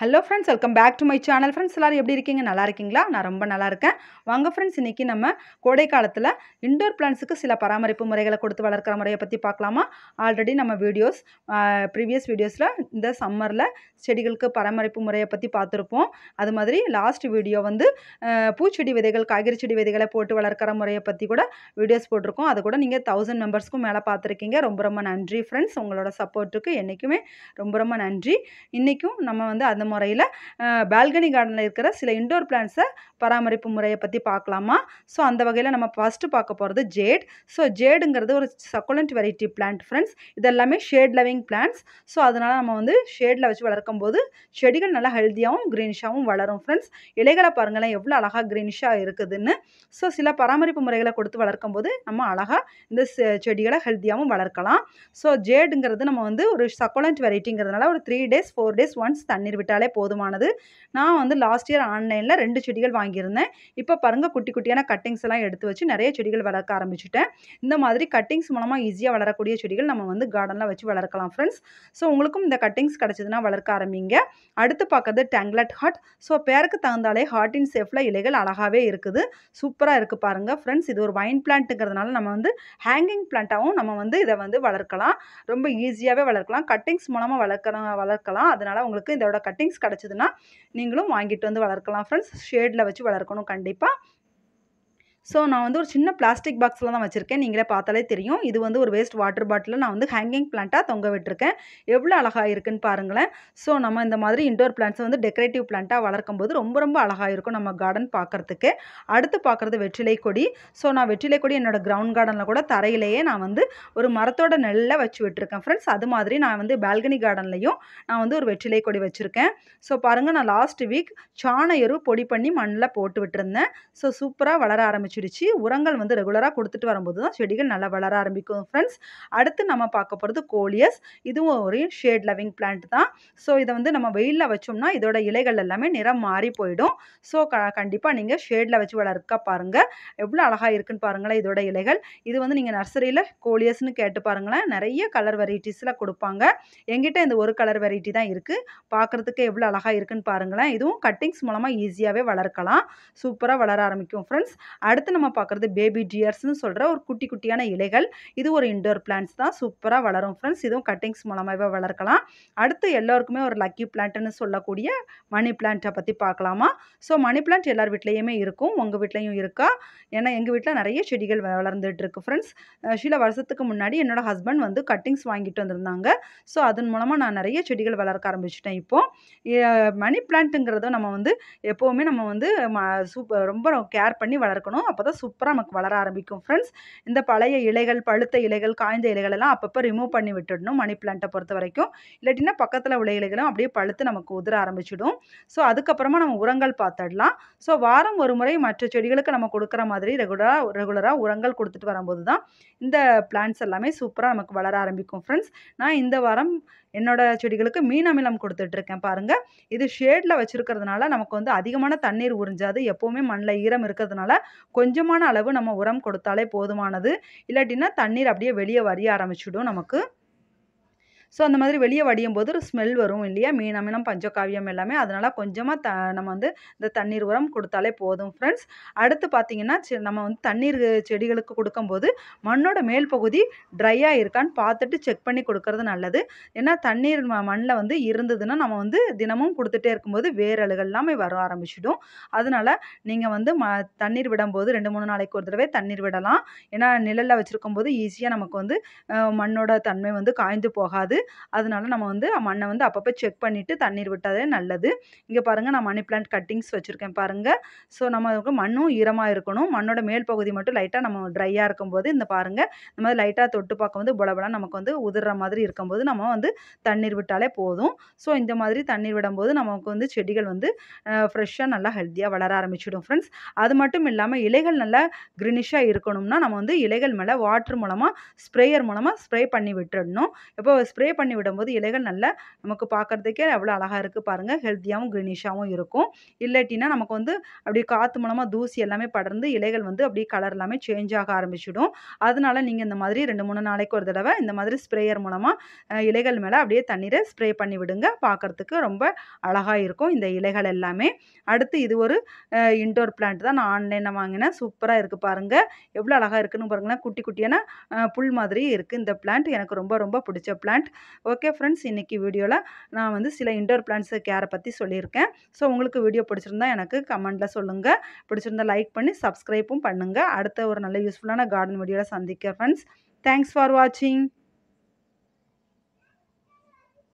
hello friends welcome back to my channel friends எல்லோரும் எப்படி இருக்கீங்க நல்லா இருக்கீங்களா நான் ரொம்ப நல்லா இருக்கேன் வாங்க ஃப்ரெண்ட்ஸ் இன்றைக்கி நம்ம கோடை காலத்தில் இண்டோர் பிளான்ஸுக்கு சில பராமரிப்பு முறைகளை கொடுத்து வளர்க்குற முறையை பற்றி பார்க்கலாமா ஆல்ரெடி நம்ம வீடியோஸ் ப்ரீவியஸ் வீடியோஸில் இந்த சம்மரில் செடிகளுக்கு பராமரிப்பு முறையை பற்றி பார்த்துருப்போம் அது மாதிரி லாஸ்ட் வீடியோ வந்து பூச்செடி விதைகள் காய்கறி செடி விதைகளை போட்டு வளர்க்குற முறையை பற்றி கூட வீடியோஸ் போட்டிருக்கோம் அது கூட நீங்கள் தௌசண்ட் மெம்பர்ஸ்க்கும் மேலே பார்த்துருக்கீங்க ரொம்ப ரொம்ப நன்றி ஃப்ரெண்ட்ஸ் உங்களோட சப்போர்ட்டுக்கு என்றைக்குமே ரொம்ப ரொம்ப நன்றி இன்றைக்கும் நம்ம வந்து அந்த முறையில் பால்கனி கார்டனில் இருக்கிற சில இன்டோர் பிளான்ஸை பராமரிப்பு முறையை பற்றி பார்க்கலாமா ஸோ அந்த வகையில் நம்ம ஃபஸ்ட்டு பார்க்க போகிறது ஜேட் ஸோ ஜேடுங்கிறது ஒரு சக்குலண்ட் வெரைட்டி பிளான்ட் ஃப்ரெண்ட்ஸ் இதெல்லாமே ஷேட் லவிங் பிளான்ஸ் ஸோ அதனால் நம்ம வந்து ஷேடில் வச்சு வளர்க்கும் போது செடிகள் நல்லா ஹெல்த்தியாகவும் க்ரீனிஷாகவும் வளரும் ஃப்ரெண்ட்ஸ் இலைகளை பாருங்களேன் எவ்வளோ அழகாக க்ரீனிஷாக இருக்குதுன்னு ஸோ சில பராமரிப்பு முறைகளை கொடுத்து வளர்க்கும் போது நம்ம அழகாக இந்த செடிகளை ஹெல்த்தியாகவும் வளர்க்கலாம் ஸோ ஜேடுங்கிறது நம்ம வந்து ஒரு சக்குலண்ட் வெரைட்டிங்கிறதுனால ஒரு three days four days once தண்ணீர் விட்டால் செடியாலே போதுமானது நான் வந்து லாஸ்ட் இயர் ஆன்லைனில் ரெண்டு செடிகள் வாங்கியிருந்தேன் இப்போ பாருங்கள் குட்டி குட்டியான கட்டிங்ஸ் எல்லாம் எடுத்து வச்சு நிறைய செடிகள் வளர்க்க ஆரம்பிச்சிட்டேன் இந்த மாதிரி கட்டிங்ஸ் மூலமாக ஈஸியாக வளரக்கூடிய செடிகள் நம்ம வந்து கார்டனில் வச்சு வளர்க்கலாம் ஃப்ரெண்ட்ஸ் ஸோ உங்களுக்கும் இந்த கட்டிங்ஸ் கிடச்சதுன்னா வளர்க்க ஆரம்பிங்க அடுத்து பார்க்கறது டேங்லட் ஹாட் ஸோ பேருக்கு தகுந்தாலே ஹாட்டின் ஷேஃபில் இலைகள் அழகாகவே இருக்குது சூப்பராக இருக்குது பாருங்கள் ஃப்ரெண்ட்ஸ் இது ஒரு வைன் பிளான்ட்டுங்கிறதுனால நம்ம வந்து ஹேங்கிங் பிளான்ட்டாகவும் நம்ம வந்து இதை வந்து வளர்க்கலாம் ரொம்ப ஈஸியாகவே வளர்க்கலாம் கட்டிங்ஸ் மூலமாக வளர்க்க வளர்க்கலாம் அதனால் உங்களுக்கு இதோட கட்டிங்ஸ் திங்ஸ் கிடச்சிதுன்னா நீங்களும் வாங்கிட்டு வந்து வளர்க்கலாம் ஃப்ரெண்ட்ஸ் ஷேடில் வச்சு வளர்க்கணும் கண்டிப்பாக ஸோ நான் வந்து ஒரு சின்ன பிளாஸ்டிக் பாக்ஸில் தான் வச்சுருக்கேன் நீங்களே பார்த்தாலே தெரியும் இது வந்து ஒரு வேஸ்ட் வாட்டர் பாட்டிலில் நான் வந்து ஹேங்கிங் பிளான்ட்டாக தொங்க விட்டுருக்கேன் எவ்வளோ அழகாக இருக்குன்னு பாருங்களேன் ஸோ நம்ம இந்த மாதிரி இண்டோர் பிளான்ட்ஸை வந்து டெக்கரேட்டிவ் பிளான்ட்டாக வளர்க்கும் போது ரொம்ப ரொம்ப அழகாக இருக்கும் நம்ம கார்டன் பார்க்குறதுக்கு அடுத்து பார்க்குறது வெற்றிலை கொடி ஸோ நான் வெற்றிலை கொடி என்னோடய கிரவுண்ட் கார்டனில் கூட தரையிலேயே நான் வந்து ஒரு மரத்தோட நெல்லை வச்சு விட்டுருக்கேன் ஃப்ரெண்ட்ஸ் அது மாதிரி நான் வந்து பால்கனி கார்டன்லையும் நான் வந்து ஒரு வெற்றிலை கொடி வச்சுருக்கேன் ஸோ பாருங்கள் நான் லாஸ்ட் வீக் சாண எரு பொடி பண்ணி மண்ணில் போட்டு விட்டுருந்தேன் ஸோ சூப்பராக வளர ஆரம்பிச்சு ஆரம்பிச்சிடுச்சு உரங்கள் வந்து ரெகுலராக கொடுத்துட்டு வரும்போது தான் செடிகள் நல்லா வளர ஆரம்பிக்கும் ஃப்ரெண்ட்ஸ் அடுத்து நம்ம பார்க்க போகிறது கோலியஸ் இதுவும் ஒரு ஷேட் லவிங் பிளான்ட் தான் ஸோ இதை வந்து நம்ம வெயிலில் வச்சோம்னா இதோட இலைகள் எல்லாமே நிறம் மாறி போயிடும் ஸோ க கண்டிப்பாக நீங்கள் ஷேடில் வச்சு வளர்க்க பாருங்கள் எவ்வளோ அழகாக இருக்குன்னு பாருங்களேன் இதோட இலைகள் இது வந்து நீங்கள் நர்சரியில் கோலியஸ்ன்னு கேட்டு பாருங்களேன் நிறைய கலர் வெரைட்டிஸில் கொடுப்பாங்க எங்கிட்ட இந்த ஒரு கலர் வெரைட்டி தான் இருக்குது பார்க்குறதுக்கு எவ்வளோ அழகாக இருக்குன்னு பாருங்களேன் இதுவும் கட்டிங்ஸ் மூலமாக ஈஸியாகவே வளர்க்கலாம் சூப்பராக வளர ஆரம்பிக்கும் ஃப்ரெண்ட்ஸ் அடுத்து அடுத்து நம்ம பார்க்குறது பேபி டியர்ஸ்னு சொல்கிற ஒரு குட்டி குட்டியான இலைகள் இது ஒரு இண்டோர் பிளான்ஸ் தான் சூப்பராக வளரும் ஃப்ரெண்ட்ஸ் இதுவும் கட்டிங்ஸ் மூலமாகவே வளர்க்கலாம் அடுத்து எல்லோருக்குமே ஒரு லக்கி பிளான்ட்னு சொல்லக்கூடிய மணி பிளான்ட்டை பற்றி பார்க்கலாமா ஸோ மணி பிளான்ட் எல்லார் வீட்லேயுமே இருக்கும் உங்கள் வீட்லேயும் இருக்கா ஏன்னா எங்கள் வீட்டில் நிறைய செடிகள் வளர்ந்துட்டு இருக்கு ஃப்ரெண்ட்ஸ் சில வருஷத்துக்கு முன்னாடி என்னோடய ஹஸ்பண்ட் வந்து கட்டிங்ஸ் வாங்கிட்டு வந்திருந்தாங்க ஸோ அதன் மூலமாக நான் நிறைய செடிகள் வளர்க்க ஆரம்பிச்சிட்டேன் இப்போது மணி பிளான்ட்டுங்கிறதும் நம்ம வந்து எப்போவுமே நம்ம வந்து ரொம்ப கேர் பண்ணி வளர்க்கணும் அப்போ தான் சூப்பராக நமக்கு வளர ஆரம்பிக்கும் ஃப்ரெண்ட்ஸ் இந்த பழைய இலைகள் பழுத்த இலைகள் காய்ந்த இலைகள் எல்லாம் அப்பப்போ ரிமூவ் பண்ணி விட்டுடணும் மணி பிளான்ட்டை பொறுத்த வரைக்கும் இல்லாட்டினா பக்கத்தில் உள்ள இலைகளும் அப்படியே பழுத்து நமக்கு உதிர ஆரம்பிச்சிடும் ஸோ அதுக்கப்புறமா நம்ம உரங்கள் பார்த்துடலாம் ஸோ வாரம் ஒரு முறை மற்ற செடிகளுக்கு நம்ம கொடுக்குற மாதிரி ரெகுலராக ரெகுலராக உரங்கள் கொடுத்துட்டு வரும்போது தான் இந்த பிளான்ட்ஸ் எல்லாமே சூப்பராக நமக்கு வளர ஆரம்பிக்கும் ஃப்ரெண்ட்ஸ் நான் இந்த வாரம் என்னோட செடிகளுக்கு மீன் அமிலம் கொடுத்துட்ருக்கேன் பாருங்கள் இது ஷேடில் வச்சுருக்கிறதுனால நமக்கு வந்து அதிகமான தண்ணீர் உறிஞ்சாது எப்போவுமே மண்ணில் ஈரம் இருக்கிறதுனால கொஞ்சமான அளவு நம்ம உரம் கொடுத்தாலே போதுமானது இல்லாட்டினா தண்ணீர் அப்படியே வெளியே வரிய ஆரம்பிச்சிடும் நமக்கு ஸோ அந்த மாதிரி வெளியே வடியும் போது ஒரு ஸ்மெல் வரும் இல்லையா மீனம் மீனம் பஞ்சகாவியம் எல்லாமே அதனால் கொஞ்சமாக த நம்ம வந்து இந்த தண்ணீர் உரம் கொடுத்தாலே போதும் ஃப்ரெண்ட்ஸ் அடுத்து பார்த்திங்கன்னா நம்ம வந்து தண்ணீர் செடிகளுக்கு கொடுக்கும்போது மண்ணோட மேல் பகுதி ட்ரையாக இருக்கான்னு பார்த்துட்டு செக் பண்ணி கொடுக்கறது நல்லது ஏன்னா தண்ணீர் மண்ணில் வந்து இருந்ததுன்னா நம்ம வந்து தினமும் கொடுத்துட்டே இருக்கும்போது வேரழுகள் எல்லாமே வர ஆரம்பிச்சிடும் அதனால் நீங்கள் வந்து ம தண்ணீர் விடும்போது ரெண்டு மூணு நாளைக்கு ஒரு தடவை தண்ணீர் விடலாம் ஏன்னா நிழலில் வச்சுருக்கும் போது ஈஸியாக நமக்கு வந்து மண்ணோட தன்மை வந்து காய்ந்து போகாது அதனால நம்ம வந்து மண்ணை வந்து அப்பப்போ செக் பண்ணிவிட்டு தண்ணீர் விட்டாலே நல்லது இங்கே பாருங்கள் நான் மணி பிளான்ட் கட்டிங்ஸ் வச்சுருக்கேன் பாருங்கள் ஸோ நம்ம மண்ணும் ஈரமாக இருக்கணும் மண்ணோட மேல் பகுதி மட்டும் லைட்டாக நம்ம ட்ரையாக இருக்கும்போது இந்த பாருங்கள் இந்த மாதிரி லைட்டாக தொட்டு பார்க்க வந்து புலபலாம் நமக்கு வந்து உதிர்ற மாதிரி இருக்கும்போது நம்ம வந்து தண்ணீர் விட்டாலே போதும் ஸோ இந்த மாதிரி தண்ணீர் விடும்போது நமக்கு வந்து செடிகள் வந்து ஃப்ரெஷ்ஷாக நல்லா ஹெல்த்தியாக வளர ஆரம்பிச்சிடும் ஃப்ரெண்ட்ஸ் அது மட்டும் இல்லாமல் இலைகள் நல்லா க்ரினிஷாக இருக்கணும்னா நம்ம வந்து இலைகள் மேலே வாட்ரு மூலமாக ஸ்ப்ரேயர் மூலமாக ஸ்ப்ரே பண்ணி விட்டுடணும் இப்போ ஸ்ப்ரே ஸ்ப்ரே பண்ணி விடும்போது இலைகள் நல்லா நமக்கு பார்க்குறதுக்கே அவ்வளோ அழகாக இருக்குது பாருங்கள் ஹெல்த்தியாகவும் க்ரீனிஷாகவும் இருக்கும் இல்லாட்டினா நமக்கு வந்து அப்படியே காற்று மூலமாக தூசி எல்லாமே படர்ந்து இலைகள் வந்து அப்படியே கலர் எல்லாமே சேஞ்ச் ஆக ஆரம்பிச்சிடும் அதனால் நீங்கள் இந்த மாதிரி ரெண்டு மூணு நாளைக்கு ஒரு தடவை இந்த மாதிரி ஸ்ப்ரேயர் மூலமாக இலைகள் மேலே அப்படியே தண்ணீரை ஸ்ப்ரே பண்ணி விடுங்க பார்க்குறதுக்கு ரொம்ப அழகாக இருக்கும் இந்த இலைகள் எல்லாமே அடுத்து இது ஒரு இன்டோர் பிளான்ட் தான் நான் ஆன்லைனில் வாங்கினேன் சூப்பராக இருக்குது பாருங்கள் எவ்வளோ அழகாக இருக்குதுன்னு பாருங்கன்னா குட்டி குட்டியான புல் மாதிரி இருக்குது இந்த பிளான்ட் எனக்கு ரொம்ப ரொம்ப பிடிச்ச பிளான்ட் ஓகே ஃப்ரெண்ட்ஸ் இன்றைக்கி வீடியோவில் நான் வந்து சில இன்டோர் பிளான்ஸு கேரை பற்றி சொல்லியிருக்கேன் ஸோ உங்களுக்கு வீடியோ பிடிச்சிருந்தா எனக்கு கமெண்ட்டில் சொல்லுங்கள் பிடிச்சிருந்தா லைக் பண்ணி சப்ஸ்கிரைப்பும் பண்ணுங்கள் அடுத்த ஒரு நல்ல யூஸ்ஃபுல்லான கார்டன் வீடியோவில் சந்திக்கிறேன் ஃப்ரெண்ட்ஸ் தேங்க்ஸ் ஃபார் வாட்சிங்